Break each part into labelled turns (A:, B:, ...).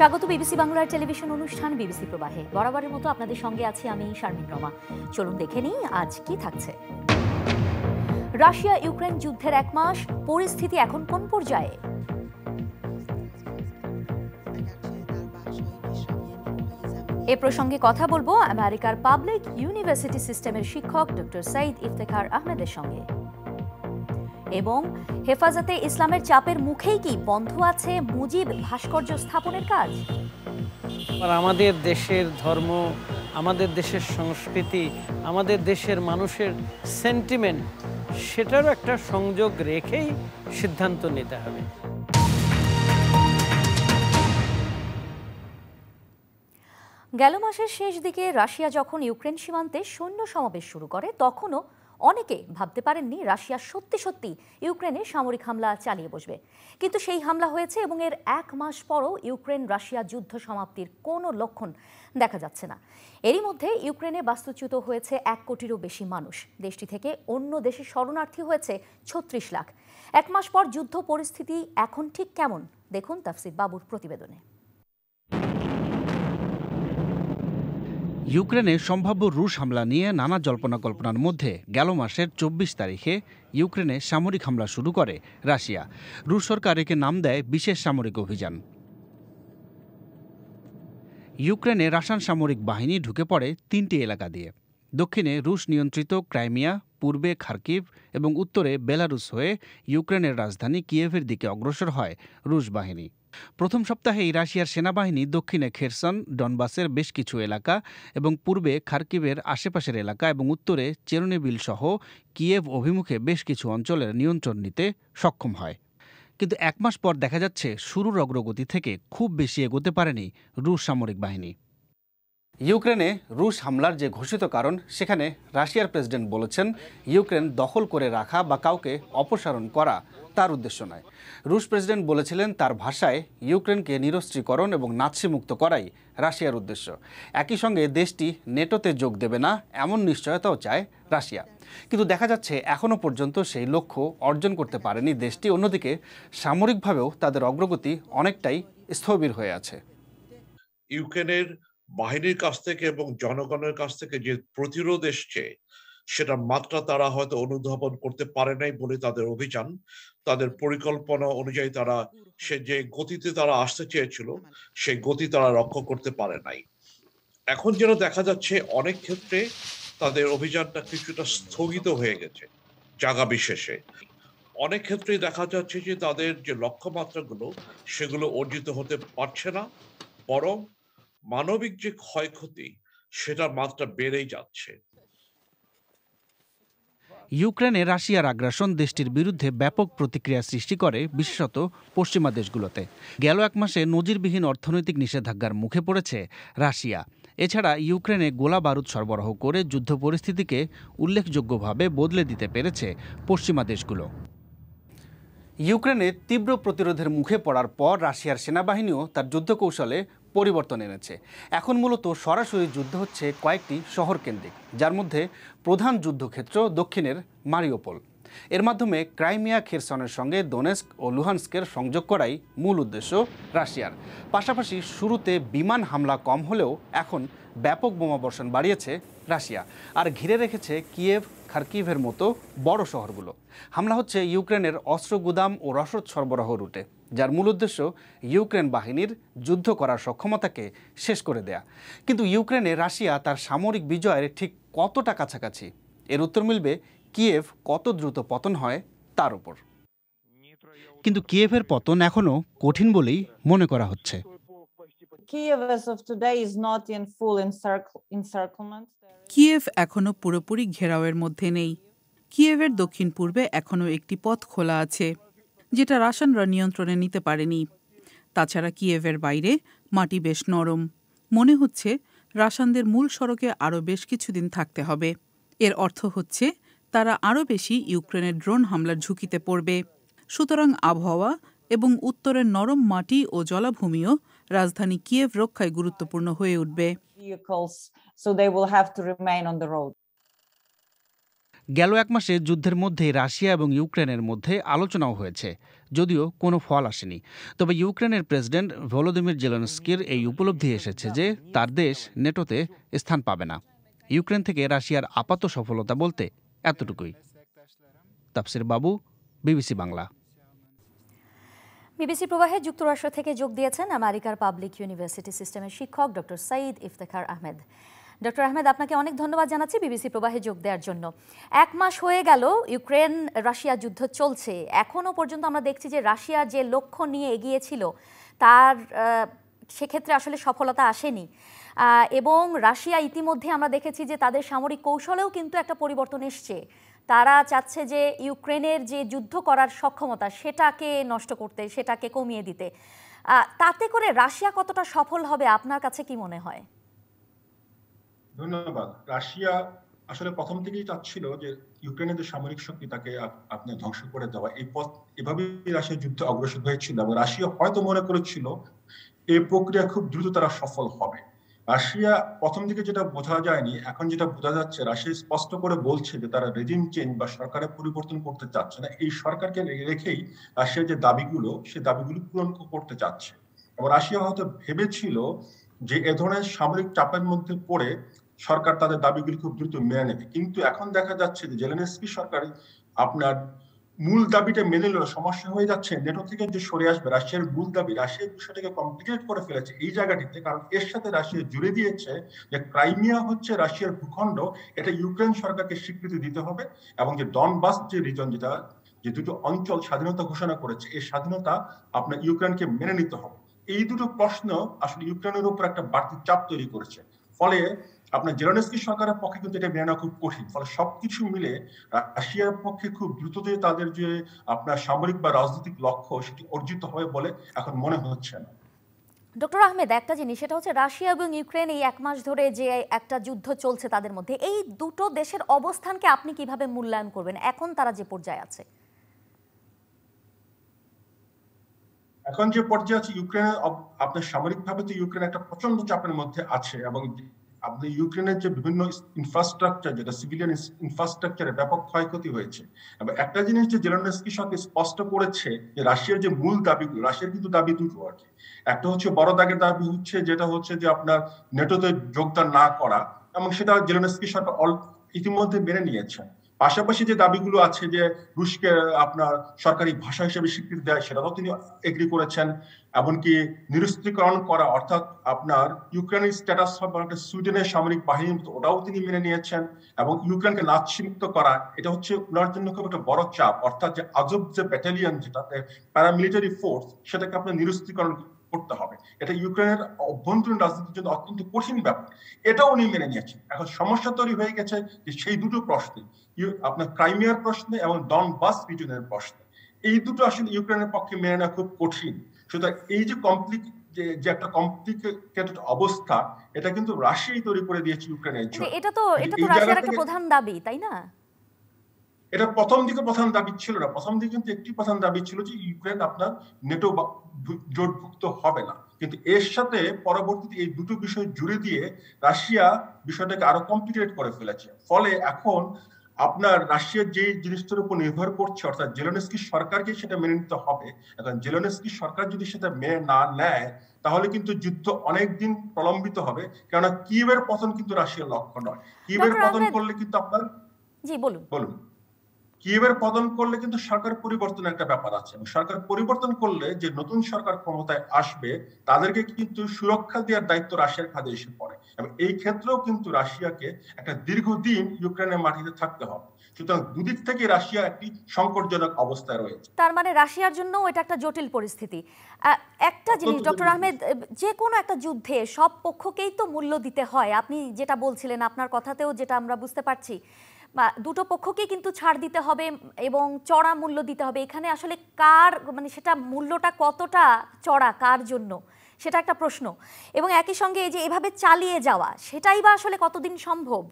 A: স্বাগত বিবিসি বাংলার টেলিভিশন অনুষ্ঠান বিবিসি প্রবাহে বরাবরের মতো আপনাদের সঙ্গে আছি আমি শারমিন রমা চলুন দেখে নিই আজ কি থাকছে রাশিয়া ইউক্রেন যুদ্ধের এক মাস পরিস্থিতি এখন কোন পর্যায়ে এ প্রসঙ্গে কথা বলবো আমেরিকার পাবলিক ইউনিভার্সিটি সিস্টেমের শিক্ষক ডক্টর সাইদ ইফতেখার আহমেদের সঙ্গে এবং হেফাজতে ইসলামের চাপের মুখেই কি বন্ধ আছে মুজিব ভাস্কর্য স্থাপনের কাজ
B: আমাদের দেশের ধর্ম আমাদের দেশের সংস্কৃতি আমাদের দেশের মানুষের সেন্টিমেন্ট সেটারও একটা সংযোগ রেখেই সিদ্ধান্ত নিতে হবে
A: গেল মাসের শেষ দিকে রাশিয়া যখন ইউক্রেন সীমান্তে সৈন্য সমাবেশ শুরু করে তখনও অনেকে ভাবতে পারেননি রাশিয়া সত্যি সত্যি ইউক্রেনে সামরিক হামলা চালিয়ে বসবে কিন্তু সেই হামলা হয়েছে এবং এর এক মাস পরও ইউক্রেন রাশিয়া যুদ্ধ সমাপ্তির কোনো লক্ষণ দেখা যাচ্ছে না এরই মধ্যে ইউক্রেনে বাস্তুচ্যুত হয়েছে এক কোটিরও বেশি মানুষ দেশটি থেকে অন্য দেশে শরণার্থী হয়েছে ছত্রিশ লাখ এক মাস পর যুদ্ধ পরিস্থিতি এখন ঠিক কেমন দেখুন তাফসিদ বাবুর প্রতিবেদনে
C: ইউক্রেনে সম্ভাব্য রুশ হামলা নিয়ে নানা জল্পনা কল্পনার মধ্যে গেল মাসের চব্বিশ তারিখে ইউক্রেনে সামরিক হামলা শুরু করে রাশিয়া রুশ সরকার একে নাম দেয় বিশেষ সামরিক অভিযান ইউক্রেনে রাশিয়ান সামরিক বাহিনী ঢুকে পড়ে তিনটি এলাকা দিয়ে দক্ষিণে রুশ নিয়ন্ত্রিত ক্রাইমিয়া পূর্বে খার্কিভ এবং উত্তরে বেলারুস হয়ে ইউক্রেনের রাজধানী কিয়েভের দিকে অগ্রসর হয় রুশ বাহিনী প্রথম সপ্তাহেই রাশিয়ার সেনাবাহিনী দক্ষিণে খেরসন ডনবাসের বেশ কিছু এলাকা এবং পূর্বে খার্কিভের আশেপাশের এলাকা এবং উত্তরে চেরনেবিল সহ কিয়েভ অভিমুখে বেশ কিছু অঞ্চলের নিয়ন্ত্রণ নিতে সক্ষম হয় কিন্তু এক মাস পর দেখা যাচ্ছে শুরুর অগ্রগতি থেকে খুব বেশি এগোতে পারেনি রুশ সামরিক বাহিনী ইউক্রেনে রুশ হামলার যে ঘোষিত কারণ সেখানে রাশিয়ার প্রেসিডেন্ট বলেছেন ইউক্রেন দখল করে রাখা বা কাউকে অপসারণ করা তার উদ্দেশ্য নয় রুশ প্রেসিডেন্ট বলেছিলেন তার ভাষায় ইউক্রেনকে নিরস্ত্রীকরণ এবং নাৎসিমুক্ত করাই রাশিয়ার উদ্দেশ্য একই সঙ্গে দেশটি নেটোতে যোগ দেবে না এমন নিশ্চয়তাও চায় রাশিয়া কিন্তু দেখা যাচ্ছে এখনও পর্যন্ত সেই লক্ষ্য অর্জন করতে পারেনি দেশটি অন্যদিকে সামরিকভাবেও তাদের অগ্রগতি অনেকটাই স্থবির হয়ে আছে
D: ইউক্রেনের বাহিনীর কাছ থেকে এবং জনগণের কাছ থেকে যে প্রতিরোধ এসছে সেটা মাত্রা তারা হয়তো অনুধাবন করতে পারে নাই বলে তাদের অভিযান তাদের পরিকল্পনা অনুযায়ী তারা সে যে গতিতে তারা আসতে চেয়েছিল সেই গতি তারা রক্ষ করতে পারে নাই এখন যেন দেখা যাচ্ছে অনেক ক্ষেত্রে তাদের অভিযানটা কিছুটা স্থগিত হয়ে গেছে জায়গা বিশেষে অনেক ক্ষেত্রেই দেখা যাচ্ছে যে তাদের যে লক্ষ্যমাত্রাগুলো সেগুলো অর্জিত হতে পারছে না বরং মানবিক যে ক্ষয়ক্ষতি সেটার মাত্রা বেড়েই যাচ্ছে
C: ইউক্রেনে রাশিয়ার আগ্রাসন দেশটির বিরুদ্ধে ব্যাপক প্রতিক্রিয়া সৃষ্টি করে বিশেষত পশ্চিমা দেশগুলোতে গেল এক মাসে নজিরবিহীন অর্থনৈতিক নিষেধাজ্ঞার মুখে পড়েছে রাশিয়া এছাড়া ইউক্রেনে গোলা বারুদ সরবরাহ করে যুদ্ধ পরিস্থিতিকে উল্লেখযোগ্যভাবে বদলে দিতে পেরেছে পশ্চিমা দেশগুলো ইউক্রেনে তীব্র প্রতিরোধের মুখে পড়ার পর রাশিয়ার সেনাবাহিনীও তার যুদ্ধকৌশলে পরিবর্তন এনেছে এখন মূলত সরাসরি যুদ্ধ হচ্ছে কয়েকটি শহর কেন্দ্রিক যার মধ্যে প্রধান যুদ্ধক্ষেত্র দক্ষিণের মারিওপোল এর মাধ্যমে ক্রাইমিয়া খেরসনের সঙ্গে দোনেস্ক ও লুহানস্কের সংযোগ করাই মূল উদ্দেশ্য রাশিয়ার পাশাপাশি শুরুতে বিমান হামলা কম হলেও এখন ব্যাপক বোমা বর্ষণ বাড়িয়েছে রাশিয়া আর ঘিরে রেখেছে কিয়েভ খার্কিভের মতো বড় শহরগুলো হামলা হচ্ছে ইউক্রেনের অস্ত্র গুদাম ও রসদ সরবরাহ রুটে যার মূল উদ্দেশ্য ইউক্রেন বাহিনীর যুদ্ধ করার সক্ষমতাকে শেষ করে দেয়া কিন্তু ইউক্রেনে রাশিয়া তার সামরিক বিজয়ের ঠিক কতটা কাছাকাছি এর উত্তর মিলবে কিয়েভ কত দ্রুত পতন হয় তার উপর কিন্তু কিয়েভের পতন এখনও কঠিন বলেই মনে করা হচ্ছে
A: কিয়েভ এখনো পুরোপুরি ঘেরাওয়ের মধ্যে নেই কিয়েভের দক্ষিণ পূর্বে এখনো একটি পথ খোলা আছে যেটা রাশিয়ানরা নিয়ন্ত্রণে নিতে পারেনি তাছাড়া কিয়েভের বাইরে মাটি বেশ নরম মনে হচ্ছে রাশিয়ানদের মূল সড়কে আরও বেশ কিছুদিন থাকতে হবে এর অর্থ হচ্ছে তারা আরও বেশি ইউক্রেনের ড্রোন হামলার ঝুঁকিতে পড়বে সুতরাং আবহাওয়া এবং উত্তরের নরম মাটি ও জলাভূমিও রাজধানী কিয়েভ রক্ষায় গুরুত্বপূর্ণ হয়ে উঠবে
C: গেল এক মাসে যুদ্ধের মধ্যে রাশিয়া এবং ইউক্রেনের মধ্যে আলোচনাও হয়েছে যদিও কোনো ফল আসেনি তবে ইউক্রেনের প্রেসিডেন্ট ভলোদিমির জেলনস্কির এই উপলব্ধি এসেছে যে তার দেশ নেটোতে স্থান পাবে না ইউক্রেন থেকে রাশিয়ার আপাত সফলতা বলতে এতটুকুই তাপসির বাবু বিবিসি বাংলা
A: বিবিসি প্রবাহে যুক্তরাষ্ট্র থেকে যোগ দিয়েছেন আমেরিকার পাবলিক ইউনিভার্সিটি সিস্টেমের শিক্ষক ডক্টর সাইদ ইফতেখার আহমেদ ডক্টর আহমেদ আপনাকে অনেক ধন্যবাদ জানাচ্ছি বিবিসি প্রবাহে যোগ দেওয়ার জন্য এক মাস হয়ে গেল ইউক্রেন রাশিয়া যুদ্ধ চলছে এখনও পর্যন্ত আমরা দেখছি যে রাশিয়া যে লক্ষ্য নিয়ে এগিয়েছিল তার সেক্ষেত্রে আসলে সফলতা আসেনি এবং রাশিয়া ইতিমধ্যে আমরা দেখেছি যে তাদের সামরিক কৌশলেও কিন্তু একটা পরিবর্তন এসছে তারা চাচ্ছে যে ইউক্রেনের যে যুদ্ধ করার সক্ষমতা সেটাকে নষ্ট করতে সেটাকে কমিয়ে দিতে তাতে করে রাশিয়া কতটা সফল হবে আপনার কাছে কি মনে হয়
D: ধন্যবাদ রাশিয়া আসলে প্রথম থেকেই চাচ্ছিল যে ইউক্রেনের যে সামরিক শক্তি তাকে আপনি ধ্বংস করে দেওয়া এই পথ এভাবে রাশিয়া যুদ্ধে অগ্রসর হয়েছিল এবং রাশিয়া হয়তো মনে করেছিল এই প্রক্রিয়া খুব দ্রুত তারা সফল হবে রাশিয়া প্রথম দিকে যেটা বোঝা যায়নি এখন যেটা বোঝা যাচ্ছে রাশিয়া স্পষ্ট করে বলছে যে তারা রেজিম চেঞ্জ বা সরকারের পরিবর্তন করতে চাচ্ছে না এই সরকারকে রেখেই রাশিয়ার যে দাবিগুলো সে দাবিগুলো পূরণ করতে চাচ্ছে এবং রাশিয়া হয়তো ভেবেছিল যে এ ধরনের সামরিক চাপের মধ্যে পড়ে সরকার তাদের দাবিগুলি খুব দ্রুত মেনে নেবে কিন্তু এখন দেখা যাচ্ছে যে জেলেনস্কি সরকার আপনার মূল দাবিটা মেনে নিল সমস্যা হয়ে যাচ্ছে নেটো থেকে যে সরে আসবে রাশিয়ার মূল দাবি রাশিয়ার বিষয়টাকে কমপ্লিকেট করে ফেলেছে এই জায়গাটিতে কারণ এর সাথে রাশিয়া জুড়ে দিয়েছে যে ক্রাইমিয়া হচ্ছে রাশিয়ার ভূখণ্ড এটা ইউক্রেন সরকারকে স্বীকৃতি দিতে হবে এবং যে ডনবাস যে রিজন যেটা যে দুটো অঞ্চল স্বাধীনতা ঘোষণা করেছে এই স্বাধীনতা আপনার ইউক্রেনকে মেনে নিতে হবে এই দুটো প্রশ্ন আসলে ইউক্রেনের উপর একটা বাড়তি চাপ তৈরি করেছে ফলে আপনার জেলনেস্কি সরকারের পক্ষে কিন্তু এটা মেনে খুব কঠিন ফলে সবকিছু মিলে রাশিয়ার পক্ষে খুব দ্রুততে তাদের যে আপনার সামরিক বা রাজনৈতিক লক্ষ্য সেটি অর্জিত হবে বলে এখন মনে হচ্ছে না
A: ডক্টর আহমেদ একটা জিনিস সেটা হচ্ছে রাশিয়া এবং ইউক্রেন এই এক মাস ধরে যে একটা যুদ্ধ চলছে তাদের মধ্যে এই দুটো দেশের অবস্থানকে আপনি কিভাবে মূল্যায়ন করবেন এখন তারা যে পর্যায়ে আছে
D: এখন যে পর্যায়ে আছে ইউক্রেনের আপনার সামরিকভাবে তো ইউক্রেন একটা প্রচন্ড চাপের মধ্যে আছে এবং আপনি মানে ইউক্রেনের যে বিভিন্ন ইনফ্রাস্ট্রাকচার যেটা সিভিলিয়ান ইনফ্রাস্ট্রাকচারে ব্যাপক ক্ষয়ক্ষতি হয়েছে এবং একটা জিনিস যে জেলানস্কি সরকার স্পষ্ট করেছে যে রাশিয়ার যে মূল দাবি রাশিয়ার কিন্তু দাবি দুটো আর কি একটা হচ্ছে বড় দাগের দাবি হচ্ছে যেটা হচ্ছে যে আপনার নেটোতে যোগদান না করা এবং সেটা জেলানস্কি সরকার ইতিমধ্যে মেনে নিয়েছেন পাশাপাশি যে দাবিগুলো আছে যে রুশকে আপনার সরকারি ভাষা হিসেবে স্বীকৃতি দেয় সেটাও তিনি এগ্রি করেছেন এমনকি নিরস্ত্রীকরণ করা অর্থাৎ আপনার ইউক্রেনের স্ট্যাটাস সুইডেনের সামরিক বাহিনী ওটাও তিনি মেনে নিয়েছেন এবং ইউক্রেনকে নাৎসীমুক্ত করা এটা হচ্ছে ওনার জন্য খুব একটা বড় চাপ অর্থাৎ যে আজব যে ব্যাটালিয়ন যেটা প্যারামিলিটারি ফোর্স সেটাকে আপনার নিরস্ত্রীকরণ করতে হবে এটা ইউক্রেনের অভ্যন্তরীণ রাজনীতির জন্য অত্যন্ত কঠিন ব্যাপার এটা উনি মেনে নিয়েছেন এখন সমস্যা তৈরি হয়ে গেছে যে সেই দুটো প্রশ্নে আপনার ক্রাইমিয়ার প্রশ্নে এবং ডন বাস রিজনের প্রশ্নে এই দুটো আসলে ইউক্রেনের পক্ষে মেনে নেওয়া খুব কঠিন সুতরাং এই যে কমপ্লিক যে একটা কমপ্লিকেটেড অবস্থা এটা কিন্তু রাশিয়াই তৈরি করে দিয়েছে ইউক্রেনের আচ্ছা, জন্য এটা তো এটা তো রাশিয়ার একটা প্রধান দাবি তাই না এটা প্রথম দিকে প্রধান দাবি ছিল না প্রথম দিকে কিন্তু একটি প্রধান দাবি ছিল যে ইউক্রেন আপনার নেটো জোটভুক্ত হবে না কিন্তু এর সাথে পরবর্তীতে এই দুটো বিষয় জুড়ে দিয়ে রাশিয়া বিষয়টাকে আরো কমপ্লিকেট করে ফেলেছে ফলে এখন আপনার রাশিয়ার যে জিনিসটার উপর নির্ভর করছে অর্থাৎ জেলোনেস্কি সরকারকে সেটা মেনে নিতে হবে এখন জেলোনেস্কি সরকার যদি সেটা মেনে না নেয় তাহলে কিন্তু যুদ্ধ অনেক দিন প্রলম্বিত হবে কেননা কিবের পতন কিন্তু রাশিয়ার লক্ষ্য নয় কিবের পতন করলে কিন্তু আপনার জি বলুন বলুন কিয়েভের পদন করলে কিন্তু সরকার পরিবর্তনের একটা ব্যাপার আছে সরকার পরিবর্তন করলে যে নতুন সরকার ক্ষমতায় আসবে তাদেরকে কিন্তু সুরক্ষা দেওয়ার দায়িত্ব রাশিয়ার খাদে এসে পড়ে এবং এই ক্ষেত্রেও কিন্তু রাশিয়াকে একটা দীর্ঘদিন ইউক্রেনের মাটিতে থাকতে হবে সুতরাং দুদিক থেকে রাশিয়া একটি সংকটজনক অবস্থায় রয়েছে
A: তার মানে রাশিয়ার জন্য এটা একটা জটিল পরিস্থিতি একটা জিনিস ডক্টর আহমেদ যে কোনো একটা যুদ্ধে সব পক্ষকেই তো মূল্য দিতে হয় আপনি যেটা বলছিলেন আপনার কথাতেও যেটা আমরা বুঝতে পারছি দুটো পক্ষকেই কিন্তু ছাড় দিতে হবে এবং চড়া মূল্য দিতে হবে এখানে আসলে কার মানে সেটা মূল্যটা কতটা চড়া কার জন্য সেটা একটা প্রশ্ন এবং একই সঙ্গে এই যে এভাবে চালিয়ে যাওয়া সেটাই বা আসলে কতদিন সম্ভব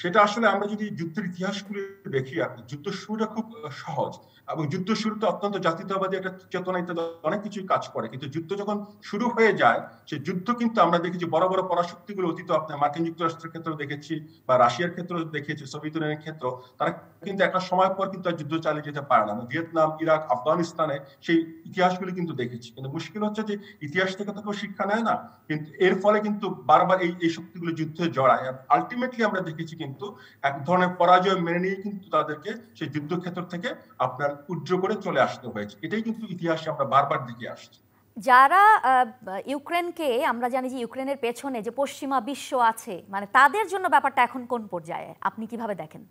D: সেটা আসলে আমরা যদি যুদ্ধের ইতিহাস খুলে দেখি আপনি যুদ্ধ শুরুটা খুব সহজ এবং যুদ্ধ শুরুতে অত্যন্ত জাতিতাবাদী একটা চেতনা ইত্যাদি অনেক কিছুই কাজ করে কিন্তু যুদ্ধ যখন শুরু হয়ে যায় সে যুদ্ধ কিন্তু আমরা দেখেছি বড় বড় পরাশক্তিগুলো অতীত আপনার মার্কিন যুক্তরাষ্ট্রের ক্ষেত্রে দেখেছি বা রাশিয়ার ক্ষেত্রে দেখেছি সোভিয়েত ইউনিয়নের ক্ষেত্র তারা কিন্তু একটা সময় পর কিন্তু আর যুদ্ধ চালিয়ে যেতে পারে না ভিয়েতনাম ইরাক আফগানিস্তানে সেই ইতিহাসগুলি কিন্তু দেখেছি কিন্তু মুশকিল হচ্ছে যে ইতিহাস থেকে তো কেউ শিক্ষা নেয় না কিন্তু এর ফলে কিন্তু বারবার এই এই শক্তিগুলো যুদ্ধে জড়ায় আর আলটিমেটলি আমরা দেখেছি কিন্তু এক ধরনের পরাজয় মেনে নিয়ে কিন্তু তাদেরকে সেই যুদ্ধক্ষেত্র থেকে আপনার উজ্জ করে চলে আসতে হয়েছে এটাই কিন্তু ইতিহাসে আমরা বারবার দেখে আসছি
A: যারা ইউক্রেনকে আমরা জানি যে ইউক্রেনের পেছনে যে পশ্চিমা বিশ্ব আছে মানে তাদের জন্য ব্যাপারটা এখন কোন পর্যায়ে আপনি কিভাবে দেখেন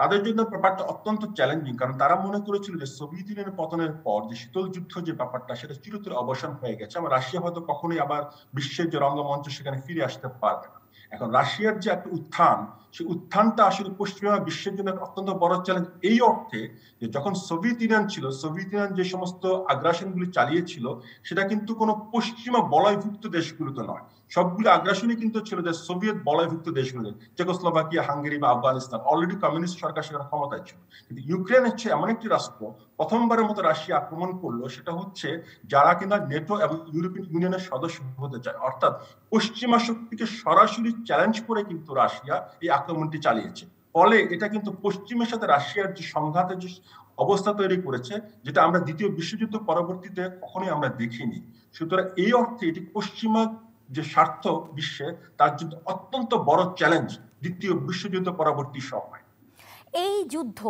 D: তাদের জন্য ব্যাপারটা অত্যন্ত চ্যালেঞ্জিং কারণ তারা মনে করেছিল যে সোভিয়েত ইউনিয়নের পতনের পর যে শীতল যুদ্ধ যে ব্যাপারটা সেটা চিরতরে অবসান হয়ে গেছে আমার রাশিয়া হয়তো কখনোই আবার বিশ্বের যে রঙ্গমঞ্চ সেখানে ফিরে আসতে পারবে না এখন রাশিয়ার যে একটা উত্থান সেই উত্থানটা আসলে পশ্চিমা বিশ্বের জন্য অত্যন্ত বড় চ্যালেঞ্জ এই অর্থে যে যখন সোভিয়েত ইউনিয়ন ছিল সোভিয়েত ইউনিয়ন যে সমস্ত আগ্রাসন গুলি চালিয়েছিল সেটা কিন্তু কোনো পশ্চিমা বলয়ভুক্ত দেশগুলোতে নয় সবগুলো আগ্রাসনই কিন্তু ছিল যে সোভিয়েত বলয়ভুক্ত দেশগুলো চেকোস্লোভাকিয়া হাঙ্গেরি বা আফগানিস্তান অলরেডি কমিউনিস্ট সরকার সেখানে ক্ষমতায় ছিল কিন্তু ইউক্রেন হচ্ছে এমন একটি রাষ্ট্র প্রথমবারের মতো রাশিয়া আক্রমণ করলো সেটা হচ্ছে যারা কিনা নেটো এবং ইউরোপিয়ান ইউনিয়নের সদস্য হতে চায় অর্থাৎ পশ্চিমা শক্তিকে সরাসরি সরাসরি চ্যালেঞ্জ করে কিন্তু রাশিয়া এই আক্রমণটি চালিয়েছে ফলে এটা কিন্তু পশ্চিমের সাথে রাশিয়ার যে সংঘাতের যে অবস্থা তৈরি করেছে যেটা আমরা দ্বিতীয় বিশ্বযুদ্ধ পরবর্তীতে কখনোই আমরা দেখিনি সুতরাং এই অর্থে এটি পশ্চিমা যে স্বার্থ বিশ্বে তার জন্য অত্যন্ত বড় চ্যালেঞ্জ দ্বিতীয় বিশ্বযুদ্ধ পরবর্তী সময়
A: এই যুদ্ধ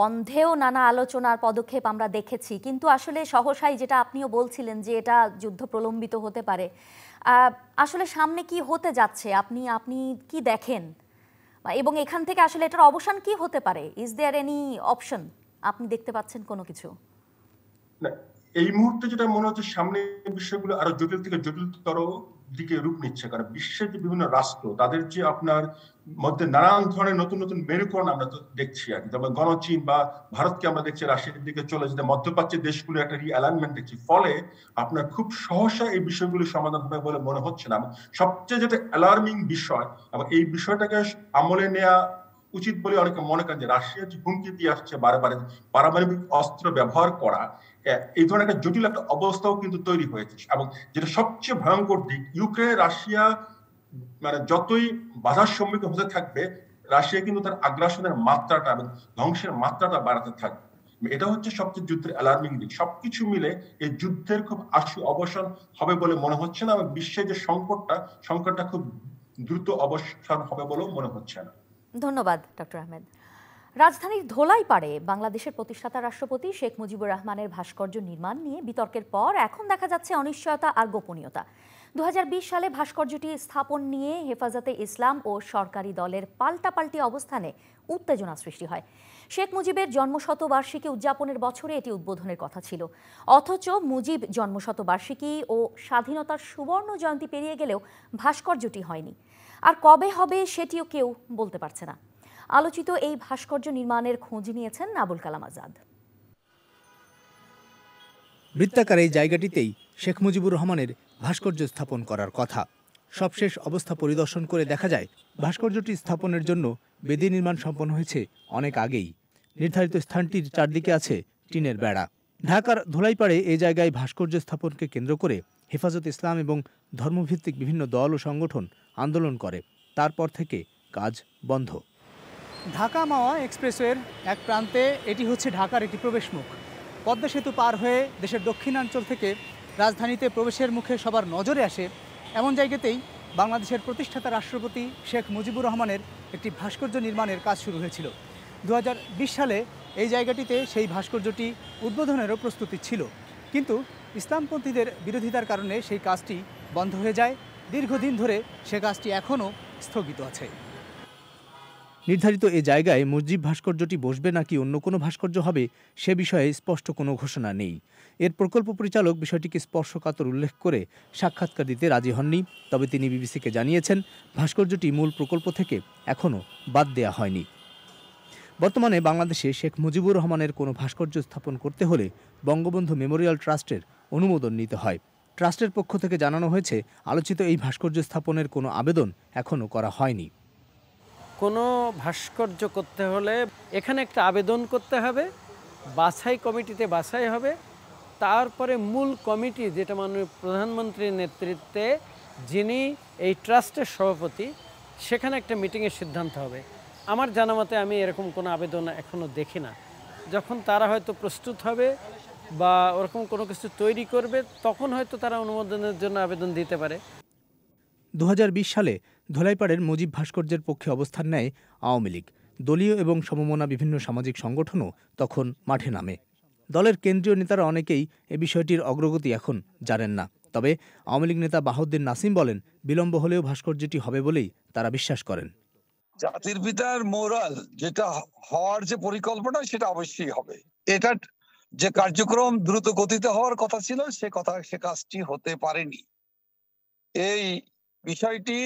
A: বন্ধেও নানা আলোচনার পদক্ষেপ আমরা দেখেছি কিন্তু আসলে সহসাই যেটা আপনিও বলছিলেন যে এটা যুদ্ধ প্রলম্বিত হতে পারে আসলে সামনে কি হতে যাচ্ছে আপনি আপনি কি দেখেন এবং এখান থেকে আসলে এটার অবসান কি হতে পারে ইজ দেয়ার এনি অপশন আপনি দেখতে পাচ্ছেন কোনো কিছু
D: এই মুহূর্তে যেটা মনে হচ্ছে সামনে বিষয়গুলো আরো জটিল থেকে জটিলতর দিকে রূপ নিচ্ছে কারণ বিশ্বের যে বিভিন্ন রাষ্ট্র তাদের যে আপনার মধ্যে নানান ধরনের নতুন নতুন মেরুকরণ আমরা তো দেখছি আর কি যেমন গণচীন বা ভারতকে আমরা দেখছি রাশিয়ার দিকে চলে যেতে মধ্যপ্রাচ্যের দেশগুলো একটা রিঅ্যালাইনমেন্ট দেখছি ফলে আপনার খুব সহসা এই বিষয়গুলো সমাধান হবে বলে মনে হচ্ছে না সবচেয়ে যেটা অ্যালার্মিং বিষয় এবং এই বিষয়টাকে আমলে নেয়া উচিত বলে অনেকে মনে করেন যে রাশিয়া যে হুমকি দিয়ে আসছে বারে পারমাণবিক অস্ত্র ব্যবহার করা এই ধরনের একটা জটিল একটা অবস্থাও কিন্তু তৈরি হয়েছে এবং যেটা সবচেয়ে ভয়ঙ্কর দিক ইউক্রেন রাশিয়া মানে যতই বাধার সম্মুখীন হতে থাকবে রাশিয়া কিন্তু তার আগ্রাসনের মাত্রাটা এবং ধ্বংসের মাত্রাটা বাড়াতে থাকবে এটা হচ্ছে সবচেয়ে যুদ্ধের অ্যালার্মিং দিক সবকিছু মিলে এই যুদ্ধের খুব আশু অবসান হবে বলে মনে হচ্ছে না এবং বিশ্বের যে সংকটটা সংকটটা খুব দ্রুত অবসান হবে বলেও মনে হচ্ছে না
A: ধন্যবাদ ডক্টর আহমেদ রাজধানীর ধোলাই পাড়ে বাংলাদেশের প্রতিষ্ঠাতা রাষ্ট্রপতি শেখ মুজিবুর রহমানের ভাস্কর্য নির্মাণ নিয়ে বিতর্কের পর এখন দেখা যাচ্ছে অনিশ্চয়তা আর গোপনীয়তা দু সালে ভাস্কর্যটি স্থাপন নিয়ে হেফাজতে ইসলাম ও সরকারি দলের পাল্টাপাল্টি অবস্থানে উত্তেজনা সৃষ্টি হয় শেখ মুজিবের জন্মশতবার্ষিকী উদযাপনের বছরে এটি উদ্বোধনের কথা ছিল অথচ মুজিব জন্মশতবার্ষিকী ও স্বাধীনতার সুবর্ণ জয়ন্তী পেরিয়ে গেলেও ভাস্কর্যটি হয়নি আর কবে হবে সেটিও কেউ বলতে পারছে না আলোচিত এই ভাস্কর্য নির্মাণের খোঁজ নিয়েছেন আবুল কালাম আজাদ
E: বৃত্তাকার এই জায়গাটিতেই শেখ মুজিবুর রহমানের ভাস্কর্য স্থাপন করার কথা সবশেষ অবস্থা পরিদর্শন করে দেখা যায় ভাস্কর্যটি স্থাপনের জন্য বেদি নির্মাণ সম্পন্ন হয়েছে অনেক আগেই নির্ধারিত স্থানটির চারদিকে আছে টিনের বেড়া ঢাকার ধোলাইপাড়ে এই জায়গায় ভাস্কর্য স্থাপনকে কেন্দ্র করে হেফাজত ইসলাম এবং ধর্মভিত্তিক বিভিন্ন দল ও সংগঠন আন্দোলন করে তারপর থেকে কাজ বন্ধ ঢাকা মাওয়া এক্সপ্রেসওয়ের এক প্রান্তে এটি হচ্ছে ঢাকার একটি প্রবেশমুখ পদ্মা সেতু পার হয়ে দেশের দক্ষিণাঞ্চল থেকে রাজধানীতে প্রবেশের মুখে সবার নজরে আসে এমন জায়গাতেই বাংলাদেশের প্রতিষ্ঠাতা রাষ্ট্রপতি শেখ মুজিবুর রহমানের একটি ভাস্কর্য নির্মাণের কাজ শুরু হয়েছিল দু সালে এই জায়গাটিতে সেই ভাস্কর্যটি উদ্বোধনেরও প্রস্তুতি ছিল কিন্তু ইসলামপন্থীদের বিরোধিতার কারণে সেই কাজটি বন্ধ হয়ে যায় দীর্ঘদিন ধরে সে কাজটি এখনও স্থগিত আছে নির্ধারিত এ জায়গায় মসজিদ ভাস্কর্যটি বসবে নাকি অন্য কোনো ভাস্কর্য হবে সে বিষয়ে স্পষ্ট কোনো ঘোষণা নেই এর প্রকল্প পরিচালক বিষয়টিকে স্পর্শকাতর উল্লেখ করে সাক্ষাৎকার দিতে রাজি হননি তবে তিনি বিবিসিকে জানিয়েছেন ভাস্কর্যটি মূল প্রকল্প থেকে এখনও বাদ দেয়া হয়নি বর্তমানে বাংলাদেশে শেখ মুজিবুর রহমানের কোনো ভাস্কর্য স্থাপন করতে হলে বঙ্গবন্ধু মেমোরিয়াল ট্রাস্টের অনুমোদন নিতে হয় ট্রাস্টের পক্ষ থেকে জানানো হয়েছে আলোচিত এই ভাস্কর্য স্থাপনের কোনো আবেদন এখনও করা হয়নি
B: কোনো ভাস্কর্য করতে হলে এখানে একটা আবেদন করতে হবে বাছাই কমিটিতে বাছাই হবে তারপরে মূল কমিটি যেটা মাননীয় প্রধানমন্ত্রীর নেতৃত্বে যিনি এই ট্রাস্টের সভাপতি সেখানে একটা মিটিংয়ের সিদ্ধান্ত হবে আমার জানা মতে আমি এরকম কোনো আবেদন এখনও দেখি না যখন তারা হয়তো প্রস্তুত হবে বা ওরকম কোনো কিছু তৈরি করবে তখন হয়তো তারা অনুমোদনের জন্য আবেদন দিতে পারে
E: দু সালে ধোলাইপাড়ের মুজিব ভাস্কর্যের পক্ষে অবস্থান নেয় আওয়ামী লীগ দলীয় এবং সমমনা বিভিন্ন সামাজিক সংগঠনও তখন মাঠে নামে দলের কেন্দ্রীয় নেতারা অনেকেই এ বিষয়টির অগ্রগতি এখন জানেন না তবে আওয়ামী লীগ নেতা বাহাউদ্দিন নাসিম বলেন বিলম্ব হলেও ভাস্কর্যটি হবে বলেই তারা বিশ্বাস করেন
F: জাতির পিতার মোরাল যেটা হওয়ার যে পরিকল্পনা সেটা অবশ্যই হবে এটা যে কার্যক্রম দ্রুত গতিতে হওয়ার কথা ছিল সে কথা সে কাজটি হতে পারেনি এই বিষয়টি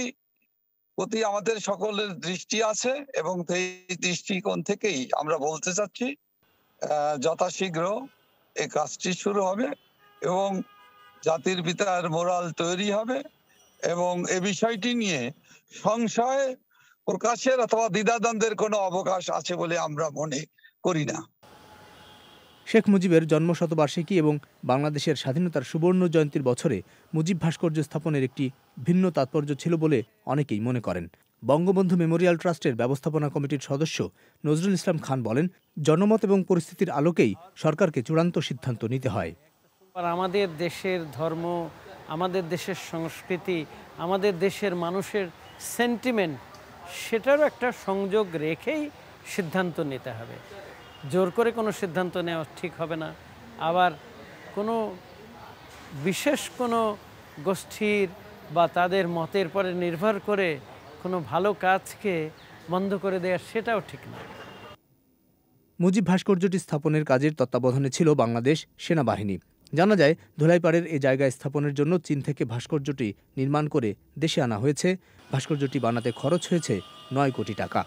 F: প্রতি আমাদের সকলের দৃষ্টি আছে এবং সেই দৃষ্টিকোণ থেকেই আমরা বলতে চাচ্ছি যথাশীঘ্র এই কাজটি শুরু হবে এবং জাতির পিতার মোরাল তৈরি হবে এবং এ বিষয়টি নিয়ে সংশয় প্রকাশের অথবা দ্বিধাদ্বন্দ্বের কোনো অবকাশ আছে বলে আমরা মনে করি না
E: শেখ মুজিবের জন্মশতবার্ষিকী এবং বাংলাদেশের স্বাধীনতার সুবর্ণ জয়ন্তীর বছরে মুজিব ভাস্কর্য স্থাপনের একটি ভিন্ন তাৎপর্য ছিল বলে অনেকেই মনে করেন বঙ্গবন্ধু মেমোরিয়াল ট্রাস্টের ব্যবস্থাপনা কমিটির সদস্য নজরুল ইসলাম খান বলেন জনমত এবং পরিস্থিতির আলোকেই সরকারকে চূড়ান্ত সিদ্ধান্ত নিতে হয়
B: আমাদের দেশের ধর্ম আমাদের দেশের সংস্কৃতি আমাদের দেশের মানুষের সেন্টিমেন্ট সেটারও একটা সংযোগ রেখেই সিদ্ধান্ত নিতে হবে জোর করে কোনো সিদ্ধান্ত নেওয়া ঠিক হবে না আবার কোনো বিশেষ কোনো গোষ্ঠীর বা তাদের মতের পরে নির্ভর করে কোনো ভালো কাজকে বন্ধ করে দেয়া সেটাও ঠিক না
E: মুজিব ভাস্কর্যটি স্থাপনের কাজের তত্ত্বাবধানে ছিল বাংলাদেশ সেনাবাহিনী জানা যায় ধোলাইপাড়ের এই জায়গা স্থাপনের জন্য চীন থেকে ভাস্কর্যটি নির্মাণ করে দেশে আনা হয়েছে ভাস্কর্যটি বানাতে খরচ হয়েছে নয় কোটি টাকা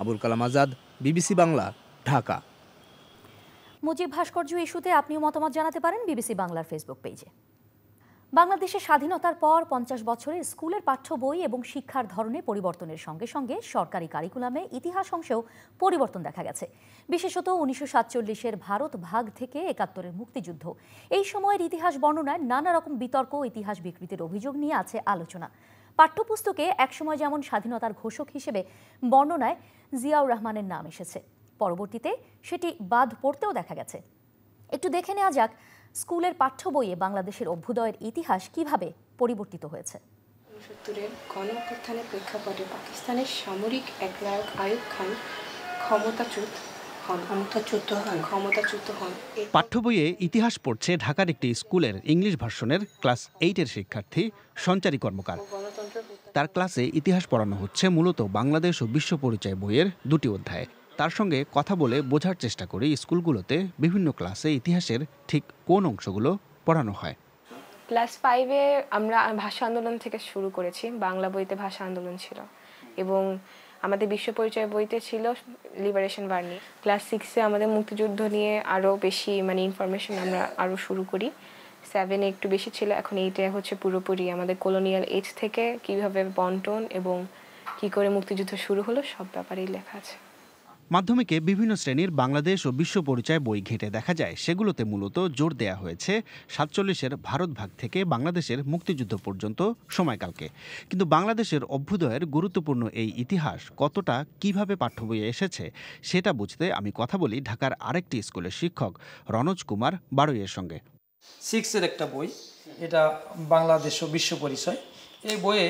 E: আবুল কালাম আজাদ বিবিসি বাংলা ঢাকা
A: মুজিব ভাস্কর্য ইস্যুতে আপনিও মতামত জানাতে পারেন বিবিসি বাংলার ফেসবুক পেজে বাংলাদেশের স্বাধীনতার পর পঞ্চাশ বছরে স্কুলের পাঠ্য বই এবং শিক্ষার ধরনে পরিবর্তনের সঙ্গে সঙ্গে সরকারি কারিকুলামে ইতিহাস অংশেও পরিবর্তন দেখা গেছে বিশেষত উনিশশো সাতচল্লিশের ভারত ভাগ থেকে একাত্তরের মুক্তিযুদ্ধ এই সময়ের ইতিহাস বর্ণনায় নানা রকম বিতর্ক ইতিহাস বিকৃতির অভিযোগ নিয়ে আছে আলোচনা পাঠ্যপুস্তকে একসময় যেমন স্বাধীনতার ঘোষক হিসেবে বর্ণনায় জিয়াউর রহমানের নাম এসেছে পরবর্তীতে সেটি বাদ পড়তেও দেখা গেছে একটু দেখে নেওয়া যাক স্কুলের পাঠ্য বইয়ে বাংলাদেশের অভ্যুদয়ের ইতিহাস কিভাবে পরিবর্তিত হয়েছে
E: সত্তরের গণ অভ্যুত্থানের প্রেক্ষাপটে পাকিস্তানের সামরিক একনায়ক আয়ুব খান ক্ষমতাচ্যুত
C: পাঠ্য বইয়ে ইতিহাস পড়ছে ঢাকার একটি স্কুলের ইংলিশ ভার্সনের ক্লাস এইটের শিক্ষার্থী সঞ্চারী কর্মকার তার ক্লাসে ইতিহাস পড়ানো হচ্ছে মূলত বাংলাদেশ ও বিশ্ব পরিচয় বইয়ের দুটি অধ্যায় তার সঙ্গে কথা বলে বোঝার চেষ্টা করি স্কুলগুলোতে বিভিন্ন ক্লাসে ইতিহাসের ঠিক কোন অংশগুলো পড়ানো হয়
E: ক্লাস ফাইভে আমরা ভাষা আন্দোলন থেকে শুরু করেছি বাংলা বইতে ভাষা আন্দোলন ছিল এবং আমাদের বিশ্ব পরিচয় বইতে ছিল লিবারেশন বার্নি ক্লাস সিক্সে আমাদের মুক্তিযুদ্ধ নিয়ে আরও বেশি মানে ইনফরমেশন আমরা আরও শুরু করি সেভেনে একটু বেশি ছিল এখন এইটা হচ্ছে পুরোপুরি আমাদের কলোনিয়াল এজ থেকে কিভাবে বন্টন এবং কি করে মুক্তিযুদ্ধ শুরু হলো সব ব্যাপারেই লেখা আছে
C: মাধ্যমিকে বিভিন্ন শ্রেণীর বাংলাদেশ ও বিশ্ব পরিচয় বই ঘেঁটে দেখা যায় সেগুলোতে মূলত জোর দেয়া হয়েছে সাতচল্লিশের ভারত ভাগ থেকে বাংলাদেশের মুক্তিযুদ্ধ পর্যন্ত সময়কালকে কিন্তু বাংলাদেশের অভ্যুদয়ের গুরুত্বপূর্ণ এই ইতিহাস কতটা কিভাবে পাঠ্য বইয়ে এসেছে সেটা বুঝতে আমি কথা বলি ঢাকার আরেকটি স্কুলের শিক্ষক রনজ কুমার বারুইয়ের সঙ্গে
F: সিক্সের একটা বই এটা বাংলাদেশ ও বিশ্ব পরিচয় এই বইয়ে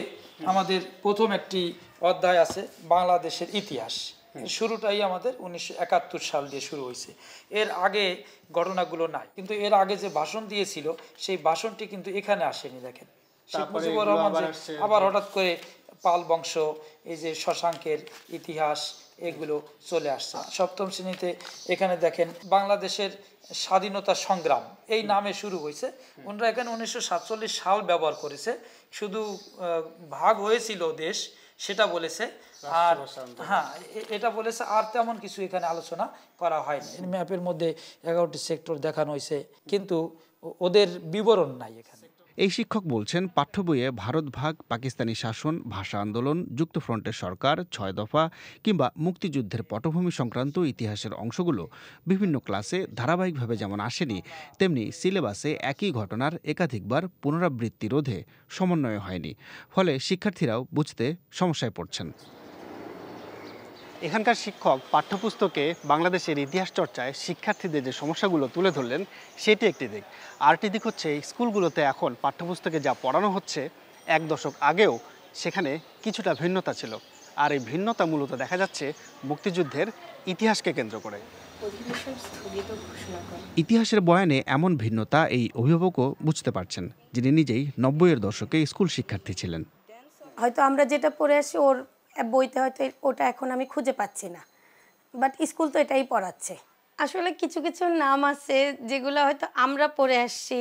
F: আমাদের প্রথম একটি অধ্যায় আছে বাংলাদেশের ইতিহাস শুরুটাই আমাদের উনিশশো সাল দিয়ে শুরু হয়েছে এর আগে ঘটনাগুলো নাই কিন্তু এর আগে যে ভাষণ দিয়েছিল সেই ভাষণটি কিন্তু এখানে আসেনি দেখেন শেখ মুজিবুর রহমান আবার হঠাৎ করে পাল বংশ এই যে শশাঙ্কের ইতিহাস এগুলো চলে আসছে সপ্তম শ্রেণীতে এখানে দেখেন বাংলাদেশের স্বাধীনতা সংগ্রাম এই নামে শুরু হয়েছে ওনারা এখানে উনিশশো সাল ব্যবহার করেছে শুধু ভাগ হয়েছিল দেশ সেটা বলেছে আর হ্যাঁ এটা বলেছে আর তেমন কিছু এখানে আলোচনা করা হয়নি ম্যাপের মধ্যে এগারোটি সেক্টর দেখানো হয়েছে কিন্তু ওদের বিবরণ নাই এখানে
C: এই শিক্ষক বলছেন পাঠ্য বইয়ে ভারত ভাগ পাকিস্তানি শাসন ভাষা আন্দোলন যুক্তফ্রন্টের সরকার ছয় দফা কিংবা মুক্তিযুদ্ধের পটভূমি সংক্রান্ত ইতিহাসের অংশগুলো বিভিন্ন ক্লাসে ধারাবাহিকভাবে যেমন আসেনি তেমনি সিলেবাসে একই ঘটনার একাধিকবার পুনরাবৃত্তি রোধে সমন্বয় হয়নি ফলে শিক্ষার্থীরাও বুঝতে সমস্যায় পড়ছেন এখানকার শিক্ষক পাঠ্যপুস্তকে বাংলাদেশের ইতিহাস চর্চায় শিক্ষার্থীদের যে সমস্যাগুলো তুলে ধরলেন সেটি একটি দিক আরেকটি দিক হচ্ছে স্কুলগুলোতে এখন পাঠ্যপুস্তকে যা পড়ানো হচ্ছে এক দশক আগেও সেখানে কিছুটা ভিন্নতা ছিল আর এই ভিন্নতা মূলত দেখা যাচ্ছে মুক্তিযুদ্ধের ইতিহাসকে কেন্দ্র করে ইতিহাসের বয়ানে এমন ভিন্নতা এই অভিভাবকও বুঝতে পারছেন যিনি নিজেই নব্বইয়ের দশকে স্কুল শিক্ষার্থী ছিলেন
F: হয়তো আমরা যেটা পড়ে আসি ওর বইতে হয়তো ওটা এখন আমি খুঁজে পাচ্ছি না বাট স্কুল তো এটাই পড়াচ্ছে আসলে কিছু কিছু নাম আছে যেগুলো হয়তো আমরা পড়ে আসছি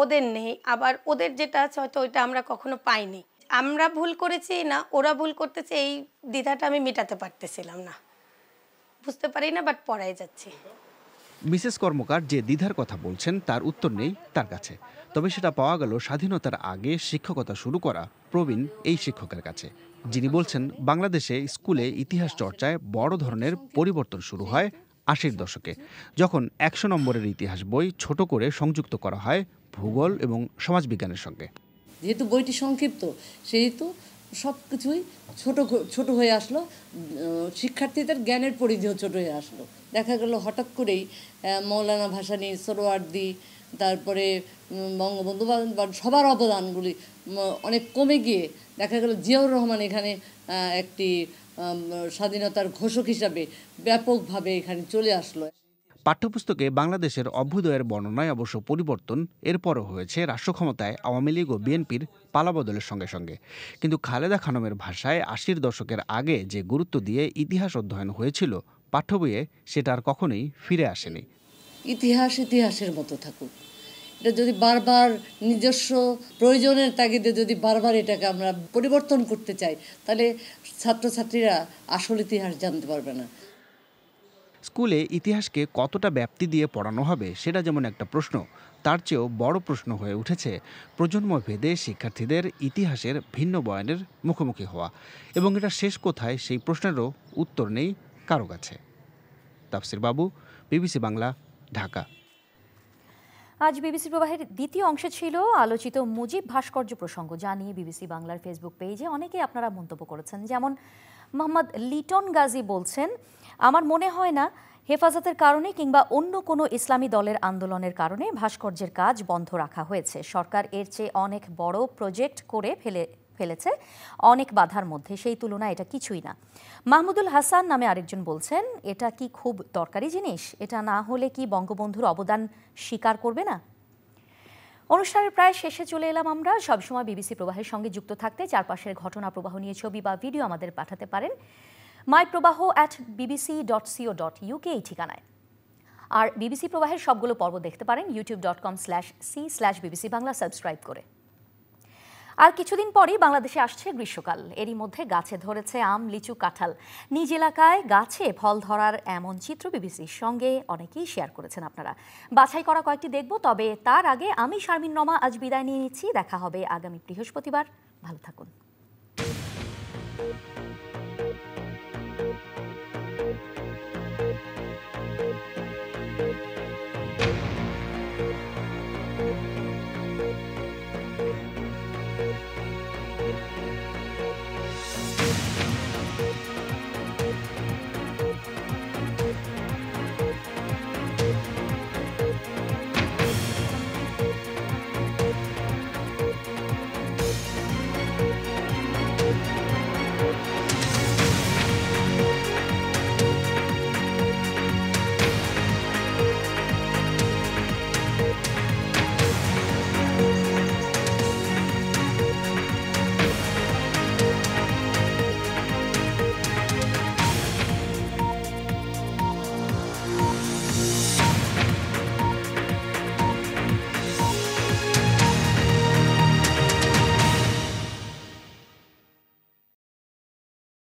F: ওদের নেই আবার ওদের যেটা আছে হয়তো ওইটা আমরা কখনো পাইনি আমরা ভুল করেছি না ওরা ভুল করতেছে এই দ্বিধাটা আমি মেটাতে পারতেছিলাম না বুঝতে পারি না বাট পড়াই যাচ্ছি
C: মিসেস কর্মকার যে দ্বিধার কথা বলছেন তার উত্তর নেই তার কাছে তবে সেটা পাওয়া গেল স্বাধীনতার আগে শিক্ষকতা শুরু করা প্রবীণ এই শিক্ষকের কাছে যিনি বলছেন বাংলাদেশে স্কুলে ইতিহাস চর্চায় বড় ধরনের পরিবর্তন শুরু হয় আশির দশকে যখন একশো নম্বরের ইতিহাস বই ছোট করে সংযুক্ত করা হয় ভূগোল এবং সমাজবিজ্ঞানের সঙ্গে
B: যেহেতু বইটি সংক্ষিপ্ত সেহেতু সব কিছুই ছোট ছোট হয়ে আসলো শিক্ষার্থীদের জ্ঞানের পরিধিও ছোট হয়ে আসলো দেখা গেল হঠাৎ করেই মৌলানা ভাসানি সরোয়ার্দি তারপরে বঙ্গবন্ধু বা সবার অবদানগুলি অনেক কমে গিয়ে দেখা গেল জিয়াউর রহমান এখানে একটি স্বাধীনতার ঘোষক হিসাবে ব্যাপকভাবে এখানে চলে আসলো
C: পাঠ্যপুস্তকে বাংলাদেশের অভ্যুদয়ের বর্ণনায় অবশ্য পরিবর্তন এরপরও হয়েছে রাষ্ট্র ক্ষমতায় আওয়ামী লীগ ও বিএনপির পালাবদলের সঙ্গে সঙ্গে কিন্তু খালেদা খানমের ভাষায় আশির দশকের আগে যে গুরুত্ব দিয়ে ইতিহাস অধ্যয়ন হয়েছিল পাঠ্য বইয়ে সেটা আর কখনোই ফিরে আসেনি
B: ইতিহাস ইতিহাসের মতো থাকুক এটা যদি বারবার নিজস্ব প্রয়োজনের তাগিদে যদি বারবার এটাকে আমরা পরিবর্তন করতে চাই তাহলে ছাত্রছাত্রীরা আসল ইতিহাস জানতে পারবে না
C: স্কুলে ইতিহাসকে কতটা ব্যাপ্তি দিয়ে পড়ানো হবে সেটা যেমন একটা প্রশ্ন তার চেয়েও বড় প্রশ্ন হয়ে উঠেছে প্রজন্ম ভেদে শিক্ষার্থীদের ইতিহাসের ভিন্ন বয়ানের মুখোমুখি হওয়া এবং এটা শেষ কোথায় সেই প্রশ্নেরও উত্তর নেই কারো কাছে তাফসির বাবু বিবিসি বাংলা ঢাকা
A: আজ বিবিসি প্রবাহের দ্বিতীয় অংশে ছিল আলোচিত মুজিব ভাস্কর্য প্রসঙ্গ যা নিয়ে বিবিসি বাংলার ফেসবুক পেজে অনেকেই আপনারা মন্তব্য করেছেন যেমন মোহাম্মদ লিটন গাজী বলছেন আমার মনে হয় না হেফাজতের কারণে কিংবা অন্য কোনো ইসলামী দলের আন্দোলনের কারণে ভাস্কর্যের কাজ বন্ধ রাখা হয়েছে সরকার এর চেয়ে অনেক বড় প্রজেক্ট করে ফেলে ফেলেছে অনেক বাধার মধ্যে সেই তুলনা এটা কিছুই না মাহমুদুল হাসান নামে আরেকজন বলছেন এটা কি খুব দরকারি জিনিস এটা না হলে কি বঙ্গবন্ধুর অবদান স্বীকার করবে না অনুষ্ঠানের প্রায় শেষে চলে এলাম আমরা সবসময় বিবিসি প্রবাহের সঙ্গে যুক্ত থাকতে চারপাশের ঘটনা প্রবাহ নিয়ে ছবি বা ভিডিও আমাদের পাঠাতে পারেন my Probaho at BBC dot C O dot UK এই ঠিকানায় আর বিবিসি প্রবাহের সবগুলো পর্ব দেখতে পারেন YouTube dot com slash C slash BBC Bangla subscribe করে আর কিছুদিন পরেই বাংলাদেশে আসছে গ্রীষ্মকাল এরই মধ্যে গাছে ধরেছে আম লিচু কাঁঠাল নিজ এলাকায় গাছে ফল ধরার এমন চিত্র বিবিসির সঙ্গে অনেকেই শেয়ার করেছেন আপনারা বাছাই করা কয়েকটি দেখব তবে তার আগে আমি শারমিন নমা আজ বিদায় নিয়ে নিচ্ছি দেখা হবে আগামী বৃহস্পতিবার ভালো থাকুন